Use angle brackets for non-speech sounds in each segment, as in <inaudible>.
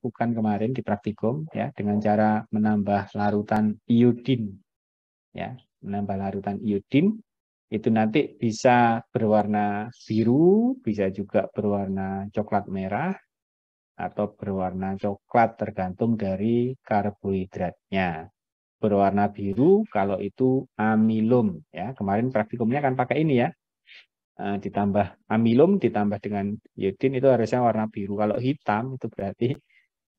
lakukan kemarin di praktikum ya dengan cara menambah larutan iodin ya menambah larutan iodin itu nanti bisa berwarna biru bisa juga berwarna coklat merah atau berwarna coklat tergantung dari karbohidratnya berwarna biru kalau itu amilum ya kemarin praktikumnya kan pakai ini ya e, ditambah amilum ditambah dengan iodin itu harusnya warna biru. Kalau hitam itu berarti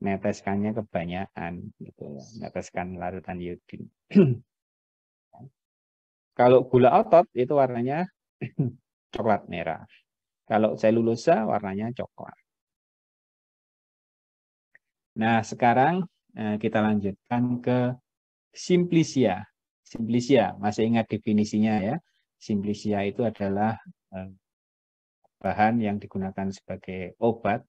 neteskannya kebanyakan gitu ya. neteskan larutan yodin <clears throat> kalau gula otot itu warnanya <clears throat> coklat merah kalau selulosa warnanya coklat nah sekarang eh, kita lanjutkan ke simplicia simplicia masih ingat definisinya ya simplicia itu adalah eh, bahan yang digunakan sebagai obat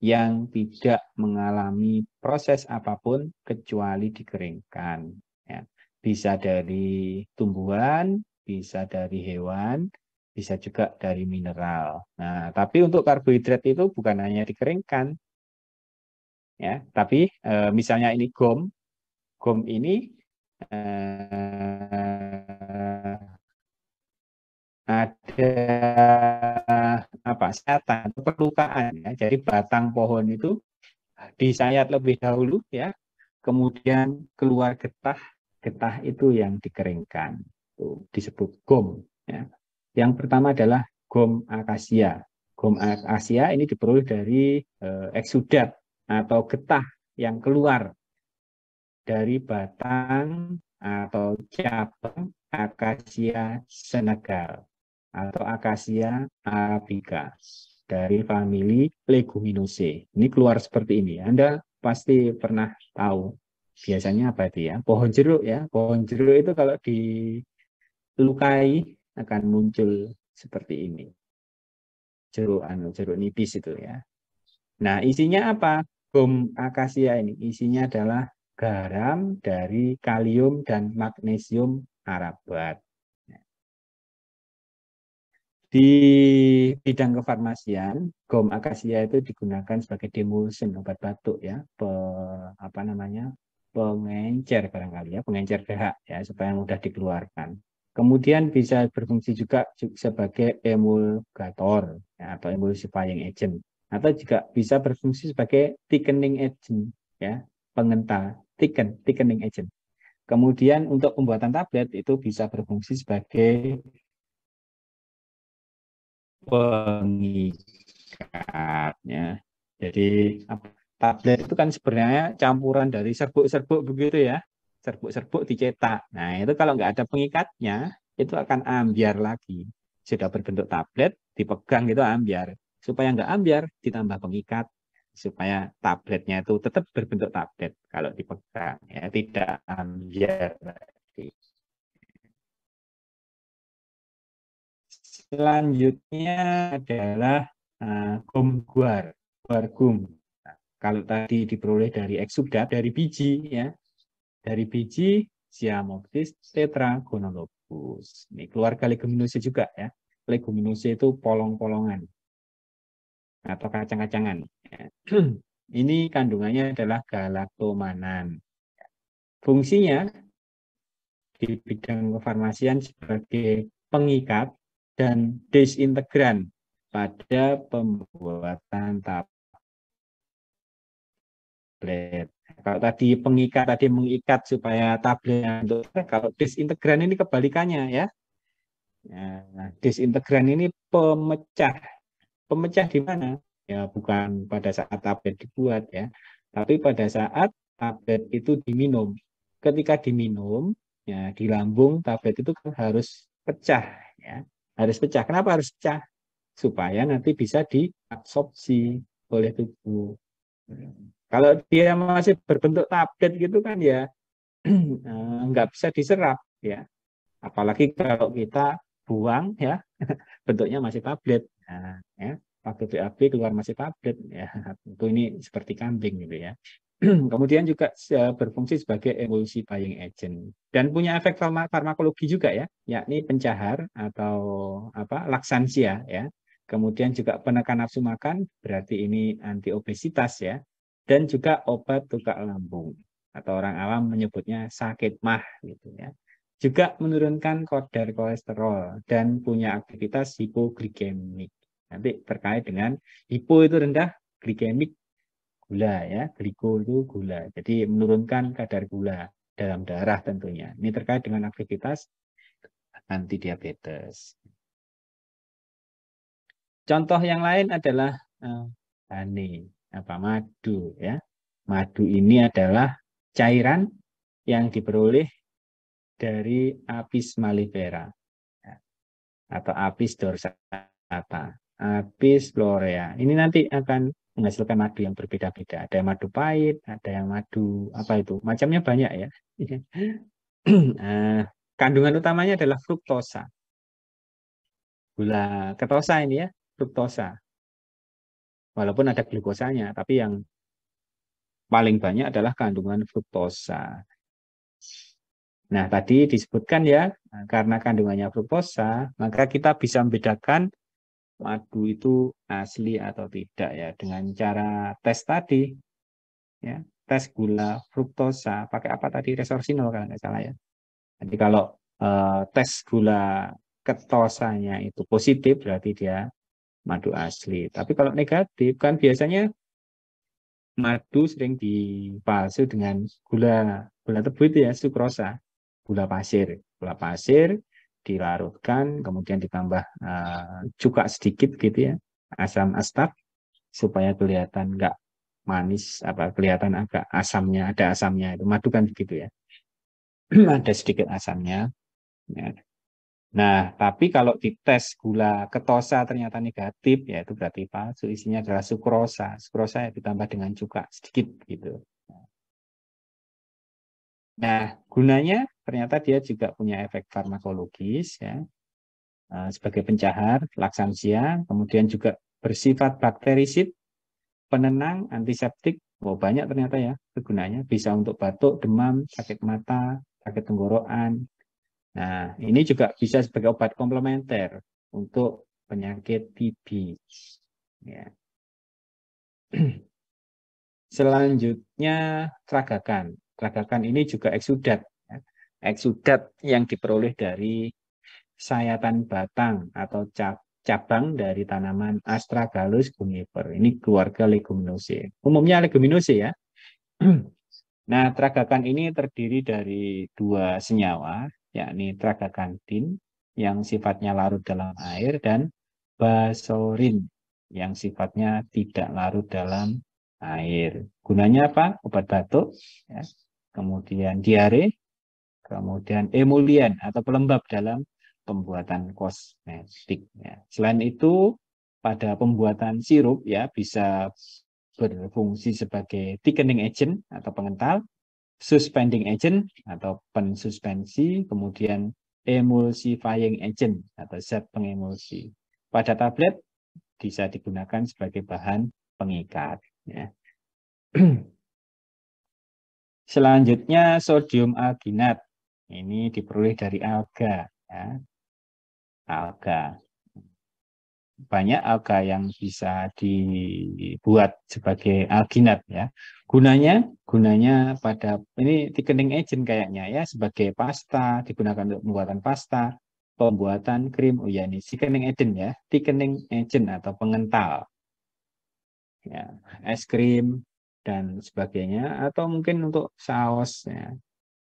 yang tidak mengalami proses apapun kecuali dikeringkan. Ya. Bisa dari tumbuhan, bisa dari hewan, bisa juga dari mineral. Nah, tapi untuk karbohidrat itu bukan hanya dikeringkan, ya, tapi e, misalnya ini gom, gom ini e, ada apa sayatan perlukaan ya. Jadi batang pohon itu disayat lebih dahulu ya, kemudian keluar getah, getah itu yang dikeringkan. Itu disebut gom ya. Yang pertama adalah gom akasia. Gom akasia ini diperoleh dari eh, eksudat atau getah yang keluar dari batang atau cabang akasia senegal atau akasia arabica dari famili Leguminosae. Ini keluar seperti ini. Anda pasti pernah tahu biasanya apa itu ya pohon jeruk ya pohon jeruk itu kalau dilukai akan muncul seperti ini jeruk anu jeruk nipis itu ya nah isinya apa gum akasia ini isinya adalah garam dari kalium dan magnesium arabat di bidang kefarmasian, gom akasia itu digunakan sebagai demulsion obat batuk ya, pe, apa namanya? pengencer barangkali ya, pengencer dahak ya supaya mudah dikeluarkan. Kemudian bisa berfungsi juga sebagai emulgator ya, atau emulsifying agent atau juga bisa berfungsi sebagai thickening agent ya, pengental, thicken, thickening agent. Kemudian untuk pembuatan tablet itu bisa berfungsi sebagai pengikatnya. Jadi tablet itu kan sebenarnya campuran dari serbuk-serbuk begitu ya. Serbuk-serbuk dicetak. Nah, itu kalau nggak ada pengikatnya, itu akan ambiar lagi. Sudah berbentuk tablet, dipegang gitu ambiar. Supaya nggak ambiar, ditambah pengikat supaya tabletnya itu tetap berbentuk tablet kalau dipegang ya tidak ambiar selanjutnya adalah uh, gum guar, guar gum. Nah, kalau tadi diperoleh dari eksudat, dari biji ya, dari biji tetra tetragonolobus. Ini keluar keluarga leguminose juga ya. Leguminose itu polong-polongan atau kacang-kacangan. Ya. <clears throat> Ini kandungannya adalah galaktomanan. Fungsinya di bidang kefarmasian sebagai pengikat dan disintegran pada pembuatan tablet. Kalau tadi pengikat tadi mengikat supaya tablet untuk kalau disintegran ini kebalikannya ya. Nah, disintegran ini pemecah. Pemecah di mana? Ya bukan pada saat tablet dibuat ya, tapi pada saat tablet itu diminum. Ketika diminum, ya di lambung tablet itu kan harus pecah harus pecah. Kenapa harus pecah? Supaya nanti bisa diabsorpsi oleh tubuh. Kalau dia masih berbentuk tablet gitu kan ya <clears throat> eh, nggak bisa diserap ya. Apalagi kalau kita buang ya <laughs> bentuknya masih tablet. Nah, ya, waktu BAB keluar masih tablet ya. <laughs> Tentu ini seperti kambing gitu ya. <clears throat> Kemudian juga berfungsi sebagai buying agent dan punya efek farmakologi juga ya, yakni pencahar atau apa laksansia ya. Kemudian juga penekan nafsu makan, berarti ini anti obesitas ya. Dan juga obat tukak lambung atau orang awam menyebutnya sakit mah gitu ya. Juga menurunkan kadar kolesterol dan punya aktivitas hipoglikemik. Nanti terkait dengan hipo itu rendah, glikemik gula ya, gliko itu gula. Jadi menurunkan kadar gula dalam darah tentunya. Ini terkait dengan aktivitas anti diabetes. Contoh yang lain adalah eh, honey, apa madu ya. Madu ini adalah cairan yang diperoleh dari apis ya, atau apis dorsata, apis florea. Ini nanti akan menghasilkan madu yang berbeda-beda. Ada yang madu pahit, ada yang madu apa itu, macamnya banyak ya. <clears throat> Eh, kandungan utamanya adalah fruktosa. Gula ketosa ini ya, fruktosa. Walaupun ada glukosanya, tapi yang paling banyak adalah kandungan fruktosa. Nah, tadi disebutkan ya, karena kandungannya fruktosa, maka kita bisa membedakan madu itu asli atau tidak ya dengan cara tes tadi ya tes gula fruktosa pakai apa tadi resorsinol kalau nggak salah ya jadi kalau eh, tes gula ketosanya itu positif berarti dia madu asli tapi kalau negatif kan biasanya madu sering dipalsu dengan gula gula tebu itu ya sukrosa gula pasir gula pasir dilarutkan, kemudian ditambah uh, cuka sedikit gitu ya, asam astar supaya kelihatan nggak manis apa kelihatan agak asamnya ada asamnya itu madu begitu ya <clears throat> ada sedikit asamnya ya. nah tapi kalau dites gula ketosa ternyata negatif ya itu berarti palsu isinya adalah sukrosa sukrosa ya ditambah dengan cuka sedikit gitu nah gunanya ternyata dia juga punya efek farmakologis ya eh, sebagai pencahar laksansia, kemudian juga bersifat bakterisid, penenang, antiseptik. wow oh, banyak ternyata ya kegunaannya. Bisa untuk batuk, demam, sakit mata, sakit tenggorokan. Nah, ini juga bisa sebagai obat komplementer untuk penyakit TB. Ya. <clears throat> Selanjutnya, tragakan. Tragakan ini juga eksudat eksudat yang diperoleh dari sayatan batang atau cabang dari tanaman astragalus gumnifer. Ini keluarga leguminose. Umumnya leguminose ya. <clears throat> nah, tragakan ini terdiri dari dua senyawa, yakni tragakantin yang sifatnya larut dalam air dan basorin yang sifatnya tidak larut dalam air. Gunanya apa? Obat batuk, ya. kemudian diare, kemudian emulian atau pelembab dalam pembuatan kosmetik. Ya. Selain itu, pada pembuatan sirup ya bisa berfungsi sebagai thickening agent atau pengental, suspending agent atau pensuspensi, kemudian emulsifying agent atau zat pengemulsi. Pada tablet bisa digunakan sebagai bahan pengikat. Ya. <clears throat> Selanjutnya sodium alginat ini diperoleh dari alga. Ya. Alga. Banyak alga yang bisa dibuat sebagai alginat. ya. Gunanya, gunanya pada, ini thickening agent kayaknya ya, sebagai pasta, digunakan untuk pembuatan pasta, pembuatan krim, oh ya ini thickening agent ya, thickening agent atau pengental. Ya, es krim, dan sebagainya atau mungkin untuk saus ya.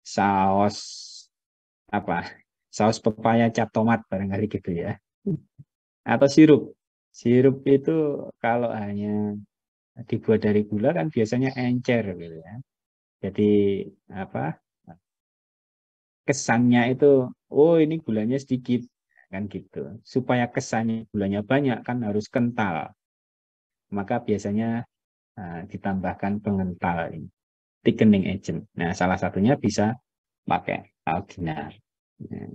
saus apa saus pepaya cap tomat barangkali gitu ya atau sirup sirup itu kalau hanya dibuat dari gula kan biasanya encer gitu ya jadi apa kesannya itu oh ini gulanya sedikit kan gitu supaya kesannya gulanya banyak kan harus kental maka biasanya uh, ditambahkan pengental ini thickening agent nah salah satunya bisa pakai alginar Ya.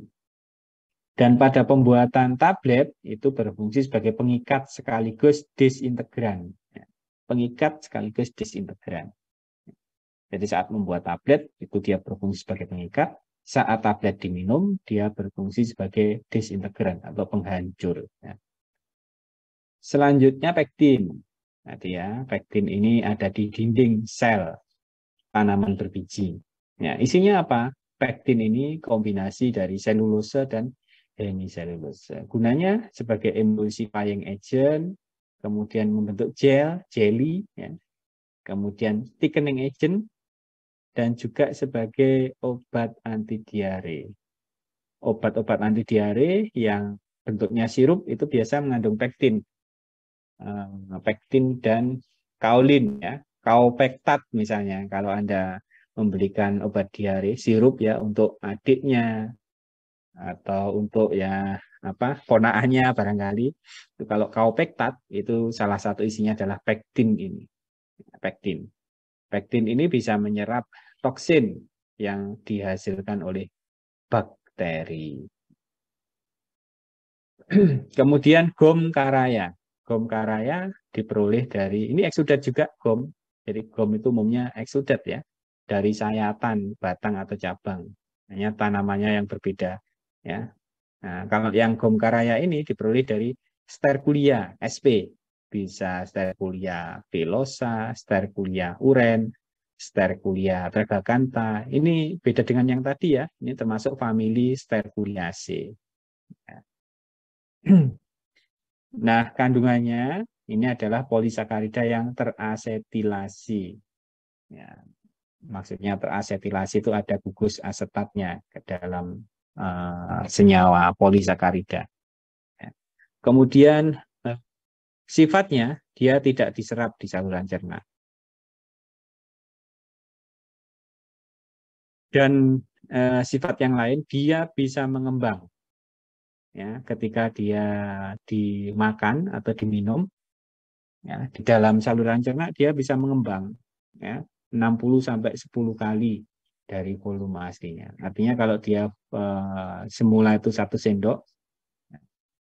Dan pada pembuatan tablet itu berfungsi sebagai pengikat sekaligus disintegran. Ya. Pengikat sekaligus disintegran. Ya. Jadi saat membuat tablet itu dia berfungsi sebagai pengikat. Saat tablet diminum dia berfungsi sebagai disintegran atau penghancur. Selanjutnya pektin. Nanti ya, pektin ini ada di dinding sel tanaman berbiji. Ya, isinya apa? pektin ini kombinasi dari selulose dan hemiselulose. Gunanya sebagai emulsifying agent, kemudian membentuk gel, jelly, ya. kemudian thickening agent, dan juga sebagai obat anti diare. Obat-obat anti diare yang bentuknya sirup itu biasa mengandung pektin, ehm, pektin dan kaolin ya, kaopektat misalnya. Kalau anda memberikan obat diare sirup ya untuk adiknya atau untuk ya apa ponaannya barangkali itu kalau pektat itu salah satu isinya adalah pektin ini pektin pektin ini bisa menyerap toksin yang dihasilkan oleh bakteri <clears throat> kemudian gom karaya gom karaya diperoleh dari ini eksudat juga gom jadi gom itu umumnya eksudat ya dari sayatan, batang atau cabang. Hanya tanamannya yang berbeda. Ya. Nah, kalau yang gomkaraya ini diperoleh dari sterkulia SP. Bisa sterkulia velosa, sterkulia uren, sterkulia tergakanta Ini beda dengan yang tadi ya. Ini termasuk famili sterkuliaceae. Ya. <clears throat> Nah, kandungannya ini adalah polisakarida yang terasetilasi. Ya, maksudnya terasetilasi itu ada gugus asetatnya ke dalam uh, senyawa polisakarida. Ya. Kemudian eh, sifatnya dia tidak diserap di saluran cerna. Dan eh, sifat yang lain dia bisa mengembang. Ya, ketika dia dimakan atau diminum ya, di dalam saluran cerna dia bisa mengembang ya 60 sampai 10 kali dari volume aslinya. Artinya kalau dia eh, semula itu satu sendok,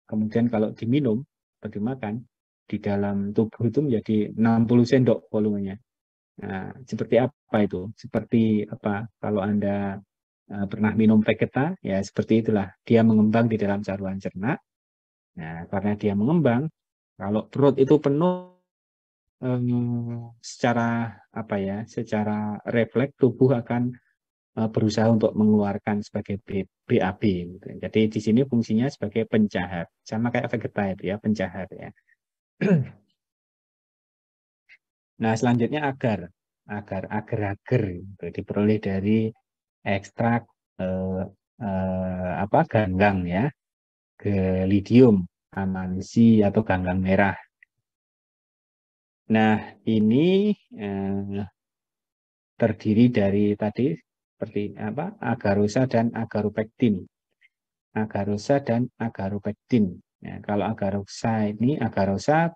kemudian kalau diminum atau dimakan, di dalam tubuh itu menjadi 60 sendok volumenya. Nah, seperti apa itu? Seperti apa? Kalau Anda eh, pernah minum peketa, ya seperti itulah. Dia mengembang di dalam saluran cerna. Nah, karena dia mengembang, kalau perut itu penuh um, secara apa ya, secara refleks tubuh akan uh, berusaha untuk mengeluarkan sebagai BAB. Gitu. Jadi di sini fungsinya sebagai pencahar sama kayak vegetative ya, pencahar ya. <clears throat> nah selanjutnya agar, agar, agar-agar gitu, diperoleh dari ekstrak uh, uh, apa ganggang ya, gelidium amansi atau ganggang merah Nah, ini eh, terdiri dari tadi seperti apa? Agarosa dan agaropektin. Agarosa dan agaropektin. Ya, kalau agarosa ini agarosa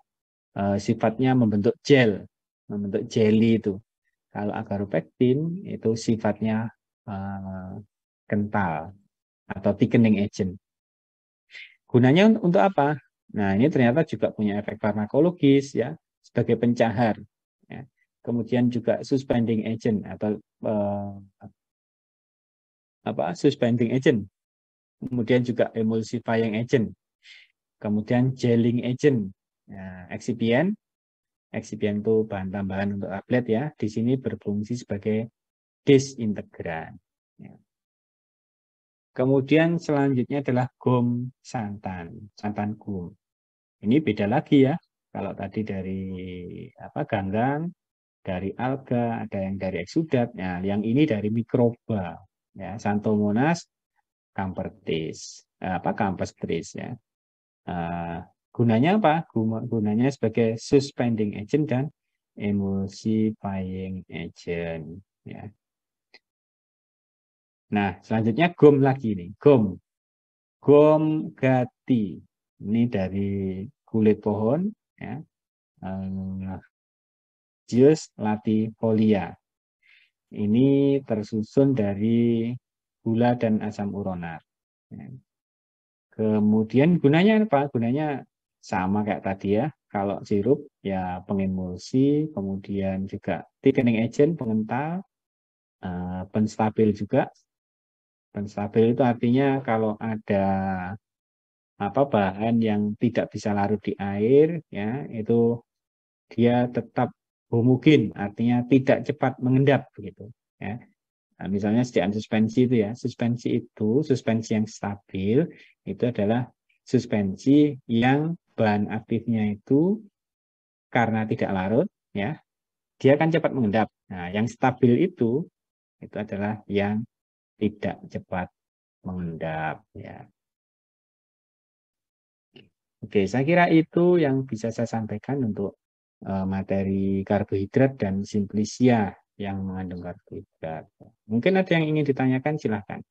eh, sifatnya membentuk gel, membentuk jelly itu. Kalau agaropektin itu sifatnya eh, kental atau thickening agent. Gunanya untuk apa? Nah, ini ternyata juga punya efek farmakologis ya sebagai pencahar. Ya. Kemudian juga suspending agent atau uh, apa suspending agent. Kemudian juga emulsifying agent. Kemudian gelling agent, ya, excipient. Excipient itu bahan tambahan untuk tablet ya. Di sini berfungsi sebagai disintegran. Ya. Kemudian selanjutnya adalah gom santan, santan gum. Ini beda lagi ya kalau tadi dari apa ganggang, dari alga, ada yang dari eksudat. Nah, yang ini dari mikroba, ya, Santomonas campertis, eh, apa campestris ya. Uh, gunanya apa? Gunanya sebagai suspending agent dan emulsifying agent ya. Nah, selanjutnya gom lagi nih, gom. Gom gati. Ini dari kulit pohon ya. Jus eh, latifolia. Ini tersusun dari gula dan asam uronat. Ya. Kemudian gunanya apa? Gunanya sama kayak tadi ya. Kalau sirup ya pengemulsi, kemudian juga thickening agent pengental, eh, penstabil juga. Penstabil itu artinya kalau ada apa bahan yang tidak bisa larut di air ya itu dia tetap homogen artinya tidak cepat mengendap begitu ya nah, misalnya sediaan suspensi itu ya suspensi itu suspensi yang stabil itu adalah suspensi yang bahan aktifnya itu karena tidak larut ya dia akan cepat mengendap nah yang stabil itu itu adalah yang tidak cepat mengendap ya Oke, saya kira itu yang bisa saya sampaikan untuk uh, materi karbohidrat dan simplisia yang mengandung karbohidrat. Mungkin ada yang ingin ditanyakan, silahkan.